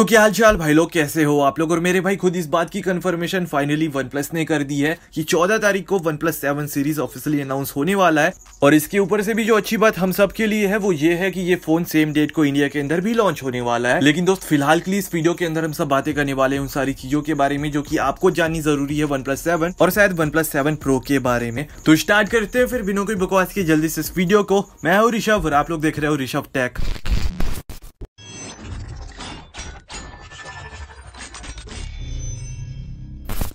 तो क्या हाल चाल भाई लोग कैसे हो आप लोग और मेरे भाई खुद इस बात की कंफर्मेशन फाइनली वन प्लस ने कर दी है कि 14 तारीख को OnePlus seven series officially announce होने वाला है और इसके ऊपर से भी जो अच्छी बात हम सब के लिए है वो ये है कि ये फोन सेम डेट को इंडिया के अंदर भी लॉन्च होने वाला है लेकिन दोस्त फिलहाल के लिए इस वीडियो के अंदर हम सब बातें करने वाले हैं उन सारी चीजों के बारे में जो की आपको जाननी जरूरी है वन प्लस सेवन और शायद वन प्लस सेवन प्रो के बारे में तो स्टार्ट करते हैं फिर बिनो कोई बकवास की जल्दी से इस वीडियो को मैं हूँ ऋषभ और आप लोग देख रहे हो ऋषभ टेक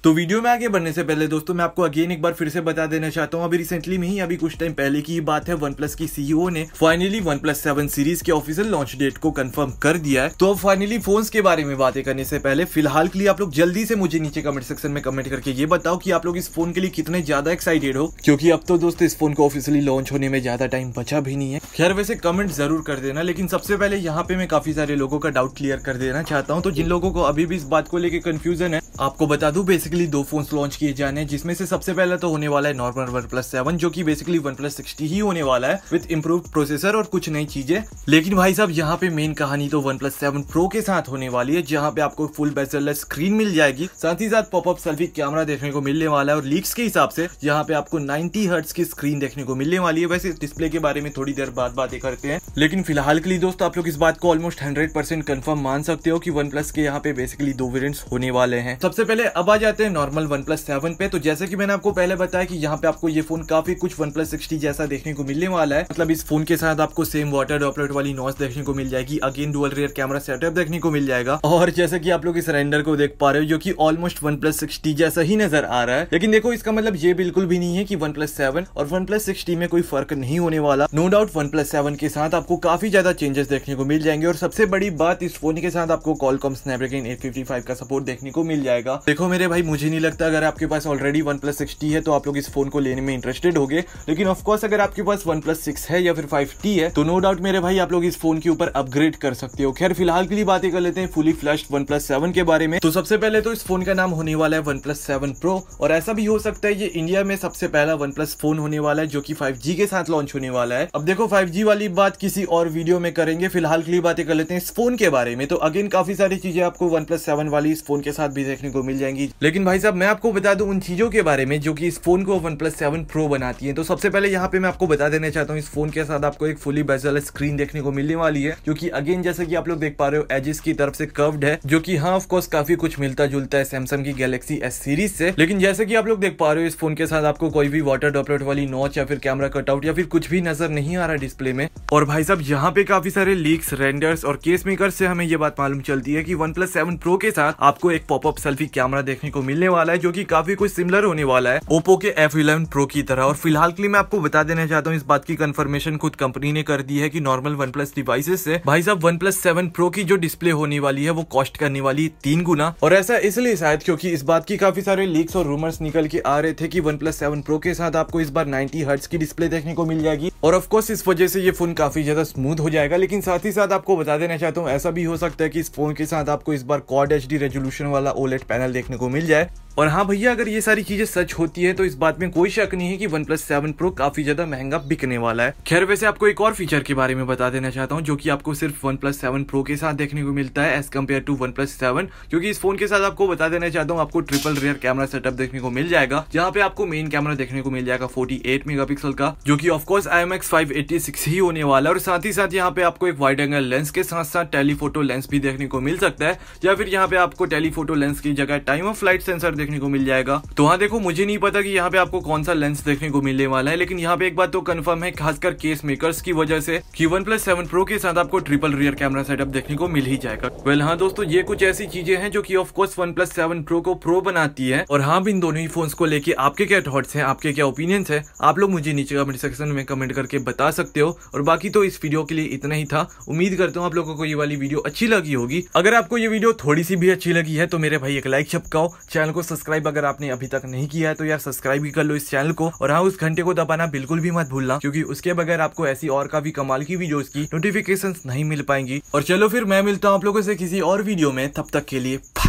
तो वीडियो में आगे बढ़ने से पहले दोस्तों मैं आपको अगेन एक बार फिर से बता देना चाहता हूँ अभी रिसेंटली में ही अभी कुछ टाइम पहले की बात है वन प्लस की सीईओ e ने finally OnePlus seven series के ऑफिशियल लॉन्च डेट को कंफर्म कर दिया है तो अब फाइनली फोन के बारे में बातें करने से पहले फिलहाल के लिए आप लोग जल्दी से मुझे नीचे कमेंट सेक्शन में कमेंट करके ये बताओ कि आप लोग इस फोन के लिए कितने ज्यादा एक्साइटेड हो क्योंकि अब तो दोस्तों इस फोन को ऑफिशियली लॉन्च होने में ज्यादा टाइम बचा भी नहीं है खैर वैसे कमेंट जरूर कर देना लेकिन सबसे पहले यहाँ पे मैं काफी सारे लोगों का डाउट क्लियर कर देना चाहता हूँ तो जिन लोगों को अभी भी इस बात को लेकर कंफ्यूजन है आपको बता दू बेसिकली बेसिकली दो फोन्स लॉन्च किए जाने हैं जिसमें से सबसे पहले तो होने वाला है नॉर्मल वन प्लस सेवन जो की बेसिकली वन प्लस सिक्सटी ही होने वाला है विद इम्प्रूव प्रोसेसर और कुछ नई चीजें लेकिन भाई साहब यहाँ पे मेन कहानी तो वन प्लस सेवन प्रो के साथ होने वाली है जहाँ पे आपको फुल बेसरलेस स्क्रीन मिल जाएगी साथ ही साथ पॉपअप सेल्फी कैमरा देखने को मिलने वाला है और लीक्स के हिसाब से यहाँ पे आपको नाइनटी हर्ट्स की स्क्रीन देखने को मिलने वाली है वैसे डिस्प्ले के बारे में थोड़ी देर बाद बातें करते हैं लेकिन फिलहाल के लिए दोस्तों आप लोग इस बात को ऑलमोस्ट हंड्रेड परसेंट कन्फर्म मान सकते हो कि वन प्लस के यहाँ पे बेसिकली दो वेरियंट्स होने वाले हैं सबसे पहले अब आ जाते हैं हैं नॉर्मल वन प्लस सेवन पे तो जैसे कि मैंने आपको पहले बताया कि यहाँ पे आपको ये फोन काफी कुछ वन प्लस सिक्सटी जैसा देखने को मिलने वाला है मतलब इस फोन के साथ आपको सेम वाटर डॉपलेट वाली नॉस देखने को मिल जाएगी again dual rear camera setup देखने को मिल जाएगा और जैसे कि आप लोग इस रेंडर को देख पा रहे हो जो कि ऑलमोस्ट वन प्लस सिक्सटी जैसा ही नजर आ रहा है लेकिन देखो इसका मतलब ये बिल्कुल भी नहीं है की वन प्लस सेवन और वन प्लस सिक्सटी में कोई फर्क नहीं होने वाला no doubt OnePlus seven के साथ आपको काफी ज्यादा चेंजेस देखने को मिल जाएंगे और सबसे बड़ी बात इस फोन के साथ आपको कॉलकॉम स्नैपड्रैगन एट का सपोर्ट देखने को मिल जाएगा देखो मेरे भाई मुझे नहीं लगता अगर आपके पास ऑलरेडी वन प्लस सिक्सटी है तो आप लोग इस फोन को लेने में इंटरेस्टेड होंगे लेकिन ऑफकोर्स अगर आपके पास वन प्लस सिक्स है या फिर फाइव टी है तो नो डाउट मेरे भाई आप लोग इस फोन के ऊपर अपग्रेड कर सकते हो खैर फिलहाल के लिए बातें कर लेते हैं fully flush OnePlus seven के बारे में तो सबसे पहले तो इस फोन का नाम होने वाला है वन प्लस सेवन प्रो और ऐसा भी हो सकता है ये इंडिया में सबसे पहला वन प्लस फोन होने वाला है जो की फाइव जी के साथ लॉन्च होने वाला है अब देखो फाइव जी वाली बात किसी और वीडियो में करेंगे फिलहाल के लिए बातें कर लेते हैं इस फोन के बारे में तो अगेन काफी सारी चीजें आपको वन प्लस सेवन वाली इस फोन के साथ भी देखने को मिल जाएंगी लेकिन भाई साहब मैं आपको बता दूं उन चीज़ों के बारे में जो कि इस फ़ोन को वन प्लस सेवन प्रो बनाती है तो सबसे पहले यहाँ पे मैं आपको बता देना चाहता हूँ इस फोन के साथ आपको एक फुली बेजल स्क्रीन देखने को मिलने वाली है जो कि अगेन जैसे कि आप लोग देख पा रहे हो एजिस की तरफ से कर्व्ड है जो कि हाँ ऑफकोर्स काफी कुछ मिलता जुलता है सैमसंग की गैलेक्सी एस सीरीज से लेकिन जैसे कि आप लोग देख पा रहे हो इस फोन के साथ आपको कोई भी वाटर डॉपलेट वाली नॉच या फिर कैमरा कटआउट या फिर कुछ भी नजर नहीं आ रहा डिस्प्ले में और भाई साहब यहाँ पे काफी सारे लीक्स रेंडर्स और केस मेकर से हमें ये बात मालूम चलती है कि वन प्लस सेवन प्रो के साथ आपको एक पॉपअप सेल्फी कैमरा देखने को मिलने वाला है जो की काफी कुछ सिमिलर होने वाला है ओप्पो के एफ इलेवन प्रो की तरह और फिलहाल के लिए मैं आपको बता देना चाहता हूँ इस बात की कंफर्मेशन खुद कंपनी ने कर दी है की नॉर्मल वन प्लस डिवाइसेज से भाई साहब वन प्लस सेवन प्रो की जो डिस्प्ले होने वाली है वो कॉस्ट करने वाली तीन गुना और ऐसा इसलिए शायद क्योंकि इस बात की काफी सारे लीक्स और रूमर्स निकल के आ रहे थे कि वन प्लस सेवन प्रो के साथ आपको इस बार 90 हर्ट्स की डिस्प्ले देखने को मिल जाएगी और ऑफकोर्स इस वजह से ये फोन काफी ज्यादा स्मूथ हो जाएगा लेकिन साथ ही साथ आपको बता देना चाहता हूँ ऐसा भी हो सकता है कि इस फोन के साथ आपको इस बार कॉड एच रेजोल्यूशन वाला ओलेट पैनल देखने को मिल जाएगा Bence और हाँ भैया अगर ये सारी चीजें सच होती है तो इस बात में कोई शक नहीं है कि वन प्लस सेवन प्रो काफी ज्यादा महंगा बिकने वाला है खैर वैसे आपको एक और फीचर के बारे में बता देना चाहता हूँ जो कि आपको सिर्फ वन प्लस सेवन प्रो के साथ देखने को मिलता है as compared to OnePlus seven क्योंकि इस फोन के साथ आपको बता देना चाहता हूँ आपको ट्रिपल रेयर कैमरा सेटअप देखने को मिल जाएगा जहाँ पे आपको मेन कैमरा देखने को मिल जाएगा फोर्टी एट मेगा पिक्सल का जो की of course I M X five eighty six ही होने वाला है और साथ ही साथ यहाँ पे आपको एक वाइड एंगल लेंस के साथ साथ टेलीफोटो लेंस भी देखने को मिल सकता है या फिर यहाँ पे आपको टेलीफोटो लेंस की जगह टाइम ऑफ फ्लाइट सेंसर देखने को मिल जाएगा तो वहाँ देखो मुझे नहीं पता कि यहाँ पे आपको कौन सा लेंस देखने को मिलने वाला है लेकिन यहाँ पे एक बात तो कन्फर्म है खासकर केस मेकर्स की वजह से कि वन प्लस सेवन प्रो के साथ आपको ट्रिपल रियर कैमरा सेटअप देखने को मिल ही जाएगा वेल हाँ दोस्तों ये कुछ ऐसी चीजें हैं जो की of course OnePlus seven pro को प्रो बनाती है और हाँ इन दोनों ही फोन को लेकर आपके क्या थॉट्स है आपके क्या ओपिनियंस है आप लोग मुझे नीचे कमेंट सेक्शन में कमेंट करके बता सकते हो और बाकी तो इस वीडियो के लिए इतना ही था उम्मीद करता हूँ आप लोगों को ये वाली वीडियो अच्छी लगी होगी अगर आपको ये वीडियो थोड़ी सी भी अच्छी लगी है तो मेरे भाई एक लाइक छपकाओ चैनल को सब्सक्राइब अगर आपने अभी तक नहीं किया है तो यार सब्सक्राइब भी कर लो इस चैनल को और हाँ उस घंटे को दबाना बिल्कुल भी मत भूलना क्योंकि उसके बगैर आपको ऐसी और का भी कमाल की वीडियोस की नोटिफिकेशन नहीं मिल पाएंगी और चलो फिर मैं मिलता हूँ आप लोगों से किसी और वीडियो में तब तक के लिए